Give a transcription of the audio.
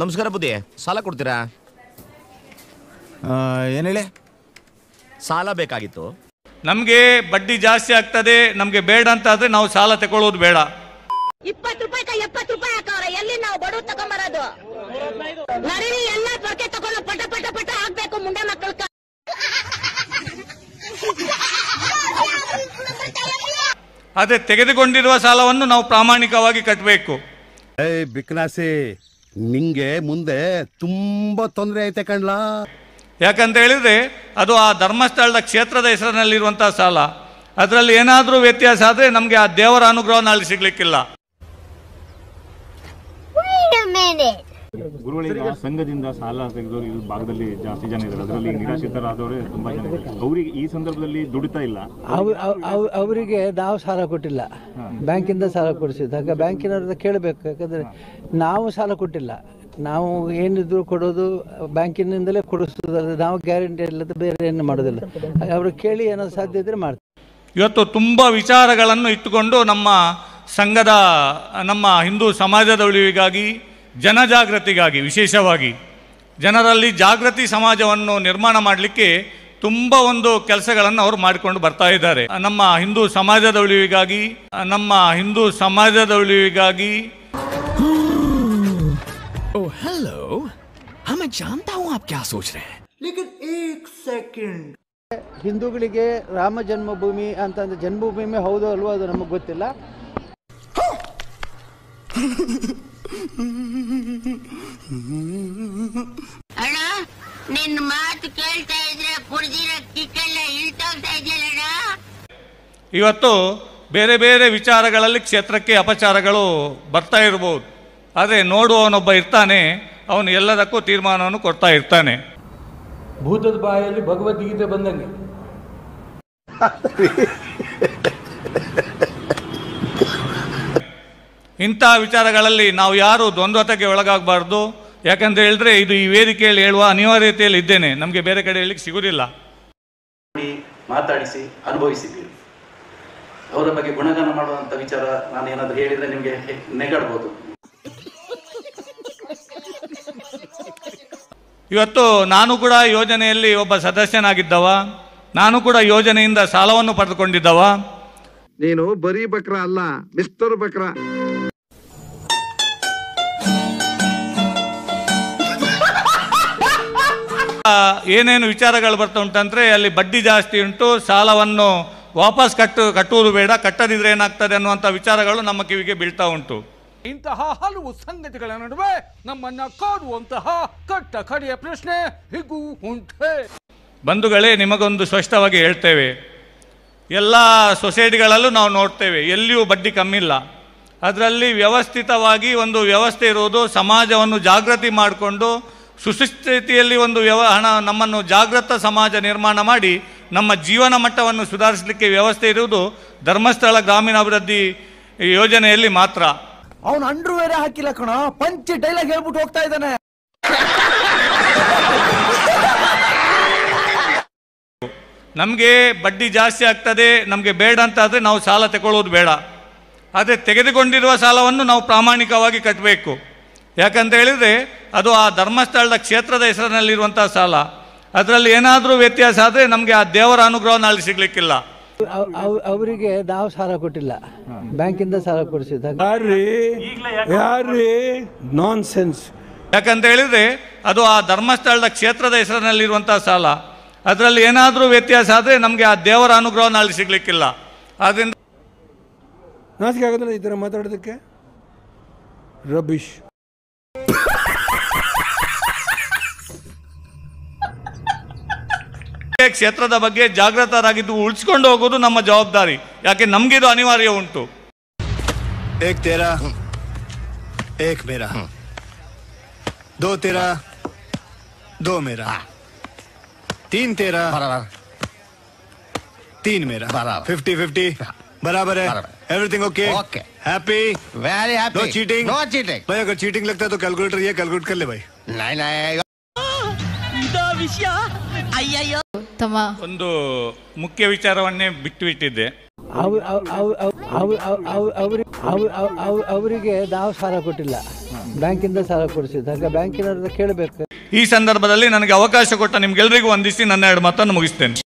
ನಮಸ್ಕಾರ ಬುದ್ಧಿ ಸಾಲ ಕೊಡ್ತೀರಾ ಆ ಏನ್ ಹೇಳಿ ಸಾಲ ಬೇಕಾಗಿತ್ತು ನಮಗೆ ಬಡ್ಡಿ ಜಾಸ್ತಿ ಆಗ್ತದೆ ನಮಗೆ ಬೇಡ ಅಂತ ಆದ್ರೆ ನಾವು ಸಾಲ ತಗೊಳ್ಳೋದು ಬೇಡ ಇಪ್ಪತ್ತು ರೂಪಾಯಿ ಎಪ್ಪತ್ತು ರೂಪಾಯಿ ಹಾಕವ್ರೆ ಎಲ್ಲಿ ನಾವು ಬಡವ್ ತಗೊಂಬರೋದು ನರಿವಿ ಎಲ್ಲ ಪೊರಕೆ ತಗೊಂಡು ಪಟ ಪಟ ಪಟ ಹಾಕ್ಬೇಕು ಮುಂಡೆ ಮಕ್ಕಳ ಅದೇ ತೆಗೆದುಕೊಂಡಿರುವ ಸಾಲವನ್ನು ನಾವು ಪ್ರಾಮಾಣಿಕವಾಗಿ ಕಟ್ಟಬೇಕು ಏಯ್ ಬಿಕ್ನಾಸಿ ನಿಂಗೆ ಮುಂದೆ ತುಂಬಾ ತೊಂದರೆ ಐತೆ ಕಣ್ಲಾ ಯಾಕಂತ ಹೇಳಿದ್ರೆ ಅದು ಆ ಧರ್ಮಸ್ಥಳದ ಕ್ಷೇತ್ರದ ಹೆಸರಿನಲ್ಲಿರುವಂತಹ ಸಾಲ ಅದರಲ್ಲಿ ಏನಾದರೂ ವ್ಯತ್ಯಾಸ ಆದರೆ ನಮಗೆ ಆ ದೇವರ ಅನುಗ್ರಹ ನಾಳೆ ಸಿಗ್ಲಿಕ್ಕಿಲ್ಲ ಸಂಘದಿಂದ ಸಾಲ ತೆಗೆದವರು ಈ ಭಾಗದಲ್ಲಿ ಜಾಸ್ತಿ ಜನ ಇದ್ದಾರೆ ಅದರಲ್ಲಿ ನಿರಾಶ್ರಿತರಾದವರೇ ತುಂಬಾ ಜನ ಅವರಿಗೆ ಈ ಸಂದರ್ಭದಲ್ಲಿ ದುಡಿತಾ ಇಲ್ಲ ಅವರಿಗೆ ನಾವು ಸಾಲ ಕೊಟ್ಟಿಲ್ಲ ಬ್ಯಾಂಕಿಂದ ಸಾಲ ಕೊಡಿಸಿದಾಗ ಬ್ಯಾಂಕಿನವ್ರದ್ದು ಕೇಳಬೇಕು ಯಾಕಂದ್ರೆ ನಾವು ಸಾಲ ಕೊಟ್ಟಿಲ್ಲ ನಾವು ಏನಿದ್ರು ಕೊಡೋದು ಬ್ಯಾಂಕಿನಿಂದಲೇ ಕೊಡಿಸೋದಲ್ಲ ನಾವು ಗ್ಯಾರಂಟಿ ಇಲ್ಲದ ಬೇರೆ ಏನು ಮಾಡೋದಿಲ್ಲ ಅವರು ಕೇಳಿ ಏನೋ ಸಾಧ್ಯ ಇದ್ರೆ ಮಾಡ್ತಾರೆ ಇವತ್ತು ತುಂಬ ವಿಚಾರಗಳನ್ನು ಇಟ್ಟುಕೊಂಡು ನಮ್ಮ ಸಂಘದ ನಮ್ಮ ಹಿಂದೂ ಸಮಾಜದ ಉಳಿವಿಗಾಗಿ ಜನಜಾಗೃತಿಗಾಗಿ ವಿಶೇಷವಾಗಿ ಜನರಲ್ಲಿ ಜಾಗೃತಿ ಸಮಾಜವನ್ನು ನಿರ್ಮಾಣ ಮಾಡಲಿಕ್ಕೆ ತುಂಬ ಒಂದು ಕೆಲಸಗಳನ್ನು ಅವರು ಮಾಡಿಕೊಂಡು ಬರ್ತಾ ಇದ್ದಾರೆ ನಮ್ಮ ಹಿಂದೂ ಸಮಾಜದ ಉಳಿವಿಗಾಗಿ ನಮ್ಮ ಹಿಂದೂ ಸಮಾಜದ ಉಳಿವಿಗಾಗಿ ಹಿಂದೂಗಳಿಗೆ ರಾಮ ಜನ್ಮಭೂಮಿ ಅಂತಂದ್ರೆ ಜನ್ಮಭೂಮಿ ಹೌದು ಅಲ್ವಾ ಅದು ನಮಗೆ ಗೊತ್ತಿಲ್ಲ ಅಣ್ಣ ನಿನ್ನ ಮಾತು ಕೇಳ್ತಾ ಇದ್ರೆ ಪುರ್ಜಿರ ಕಿಕ್ಕೆಲ್ಲ ಇವತ್ತು ಬೇರೆ ಬೇರೆ ವಿಚಾರಗಳಲ್ಲಿ ಕ್ಷೇತ್ರಕ್ಕೆ ಅಪಚಾರಗಳು ಬರ್ತಾ ಇರ್ಬೋದು ಆದರೆ ನೋಡುವವನೊಬ್ಬ ಇರ್ತಾನೆ ಅವನು ಎಲ್ಲದಕ್ಕೂ ತೀರ್ಮಾನವನ್ನು ಕೊಡ್ತಾ ಇರ್ತಾನೆ ಭೂತದ ಬಾಯಲ್ಲಿ ಭಗವದ್ಗೀತೆ ಬಂದಂಗೆ ಇಂಥ ವಿಚಾರಗಳಲ್ಲಿ ನಾವು ಯಾರು ದ್ವಂದ್ವತೆಗೆ ಒಳಗಾಗಬಾರ್ದು ಯಾಕಂತ ಹೇಳಿದ್ರೆ ಇದು ಈ ವೇದಿಕೆಯಲ್ಲಿ ಹೇಳುವ ಅನಿವಾರ್ಯತೆಯಲ್ಲಿ ಇದ್ದೇನೆ ನಮಗೆ ಬೇರೆ ಕಡೆ ಹೇಳಲಿಕ್ಕೆ ಸಿಗುವುದಿಲ್ಲ ಮಾತಾಡಿಸಿ ಅನುಭವಿಸಿದ್ದೀರಿ ಅವರ ಬಗ್ಗೆ ಗುಣಗಾನ ಮಾಡುವಂತ ವಿಚಾರ ನಾನು ಏನಾದರೂ ಹೇಳಿದ್ರೆ ನಿಮಗೆ ನೆಗಡಬಹುದು ಇವತ್ತು ನಾನು ಕೂಡ ಯೋಜನೆಯಲ್ಲಿ ಒಬ್ಬ ಸದಸ್ಯನಾಗಿದ್ದವ ನಾನು ಕೂಡ ಯೋಜನೆಯಿಂದ ಸಾಲವನ್ನು ಪಡೆದುಕೊಂಡಿದ್ದವ ನೀನು ಬರೀ ಬಕ್ರ ಅಲ್ಲ ಮಿಸ್ತರ್ ಬಕ್ರ ಏನೇನು ವಿಚಾರಗಳು ಬರ್ತಾ ಉಂಟಂದರೆ ಅಲ್ಲಿ ಬಡ್ಡಿ ಜಾಸ್ತಿ ಉಂಟು ಸಾಲವನ್ನು ವಾಪಸ್ ಕಟ್ಟು ಕಟ್ಟುವುದು ಬೇಡ ಕಟ್ಟದಿದ್ರೆ ಏನಾಗ್ತದೆ ಅನ್ನುವಂಥ ವಿಚಾರಗಳು ನಮ್ಮ ಕಿವಿಗೆ ಬೀಳ್ತಾ ಉಂಟು ಇಂತಹ ಹಲವು ಸಂಗತಿಗಳ ನಡುವೆ ನಮ್ಮನ್ನ ಕಾಡುವಂತಹ ಕಟ್ಟ ಕಡೆಯ ಪ್ರಶ್ನೆ ಹೀಗೂ ಬಂಧುಗಳೇ ನಿಮಗೊಂದು ಸ್ಪಷ್ಟವಾಗಿ ಹೇಳ್ತೇವೆ ಎಲ್ಲ ಸೊಸೈಟಿಗಳಲ್ಲೂ ನಾವು ನೋಡ್ತೇವೆ ಎಲ್ಲಿಯೂ ಬಡ್ಡಿ ಕಮ್ಮಿಲ್ಲ ಅದರಲ್ಲಿ ವ್ಯವಸ್ಥಿತವಾಗಿ ಒಂದು ವ್ಯವಸ್ಥೆ ಇರುವುದು ಸಮಾಜವನ್ನು ಜಾಗೃತಿ ಮಾಡಿಕೊಂಡು ಸುಸ್ಥಿತಿಯಲ್ಲಿ ಒಂದು ಹಣ ನಮ್ಮನ್ನು ಜಾಗೃತ ಸಮಾಜ ನಿರ್ಮಾಣ ಮಾಡಿ ನಮ್ಮ ಜೀವನ ಮಟ್ಟವನ್ನು ಸುಧಾರಿಸಲಿಕ್ಕೆ ವ್ಯವಸ್ಥೆ ಇರುವುದು ಧರ್ಮಸ್ಥಳ ಗ್ರಾಮೀಣಾಭಿವೃದ್ಧಿ ಯೋಜನೆಯಲ್ಲಿ ಮಾತ್ರ ಅವನು ಅಂಡರ್ವೇರ್ ಹಾಕಿಲ್ಲ ಕಣ ಪಂಚ್ ಡೈಲಾಗ್ ಹೇಳ್ಬಿಟ್ಟು ಹೋಗ್ತಾ ಇದ್ದಾನೆ ನಮಗೆ ಬಡ್ಡಿ ಜಾಸ್ತಿ ಆಗ್ತದೆ ನಮಗೆ ಬೇಡ ಅಂತ ಆದರೆ ನಾವು ಸಾಲ ತಗೊಳ್ಳೋದು ಬೇಡ ಆದರೆ ತೆಗೆದುಕೊಂಡಿರುವ ಸಾಲವನ್ನು ನಾವು ಪ್ರಾಮಾಣಿಕವಾಗಿ ಕಟ್ಟಬೇಕು ಯಾಕಂತ ಹೇಳಿದರೆ ಅದು ಆ ಧರ್ಮಸ್ಥಳದ ಕ್ಷೇತ್ರದ ಹೆಸರಿನಲ್ಲಿರುವಂಥ ಸಾಲ ಅದರಲ್ಲಿ ಏನಾದರೂ ವ್ಯತ್ಯಾಸ ಆದರೆ ನಮಗೆ ಆ ದೇವರ ಅನುಗ್ರಹ ನಾಳೆ ಸಿಗ್ಲಿಕ್ಕಿಲ್ಲ ಅವರಿಗೆ ನಾವು ಸಾಲ ಕೊಟ್ಟಿಲ್ಲ ಬ್ಯಾಂಕಿಂದ ಸಾಲ ನಾನ್ ಸೆನ್ಸ್ ಯಾಕಂತ ಹೇಳಿದರೆ ಅದು ಆ ಧರ್ಮಸ್ಥಳದ ಕ್ಷೇತ್ರದ ಹೆಸರಿನಲ್ಲಿರುವಂಥ ಸಾಲ ಅದರಲ್ಲಿ ಏನಾದರೂ ವ್ಯತ್ಯಾಸ ಆದರೆ ನಮಗೆ ಆ ದೇವರ ಅನುಗ್ರಹ ನಾಳೆ ಸಿಗ್ಲಿಕ್ಕಿಲ್ಲ ಆದ್ರಿಂದ ನಾಚಿಕೆ ಆಗೋದಿಲ್ಲ ಈ ಥರ ಮಾತಾಡೋದಕ್ಕೆ ರಬೀಶ್ क्षेत्र बेहतर जगृतर उल्सको नम जवाबारी ಜವಾಬ್ದಾರಿ ಯಾಕೆ अनिवार्य उंट एक तेरा एक मेरा दो तेरा दो मेरा तीन तेरा बराबर तीन मेरा फिफ्टी फिफ्टी बराबर है everything okay okay happy very happy no cheating no cheating भाई अगर चीटिंग लगता है तो कैलकुलेटर ये कैलकुलेट कर ले भाई नहीं नहीं आएगा ಉತ್ತಮ ಒಂದು ಮುಖ್ಯ ವಿಚಾರವನ್ನೇ ಬಿಟ್ಟು ಬಿಟ್ಟಿದ್ದೆ ಅವರಿಗೆ ನಾವು ಸಾಲ ಕೊಟ್ಟಿಲ್ಲ ಬ್ಯಾಂಕಿಂದ ಸಾಲ ಕೊಡಿಸಿದ್ದು ಹಾಗೆ ಬ್ಯಾಂಕಿನ ಕೇಳಬೇಕು ಈ ಸಂದರ್ಭದಲ್ಲಿ ನನಗೆ ಅವಕಾಶ ಕೊಟ್ಟ ನಿಮ್ಗೆಲ್ರಿಗೂ ವಂದಿಸಿ ನನ್ನ ಎರಡು ಮಾತನ್ನು ಮುಗಿಸ್ತೇನೆ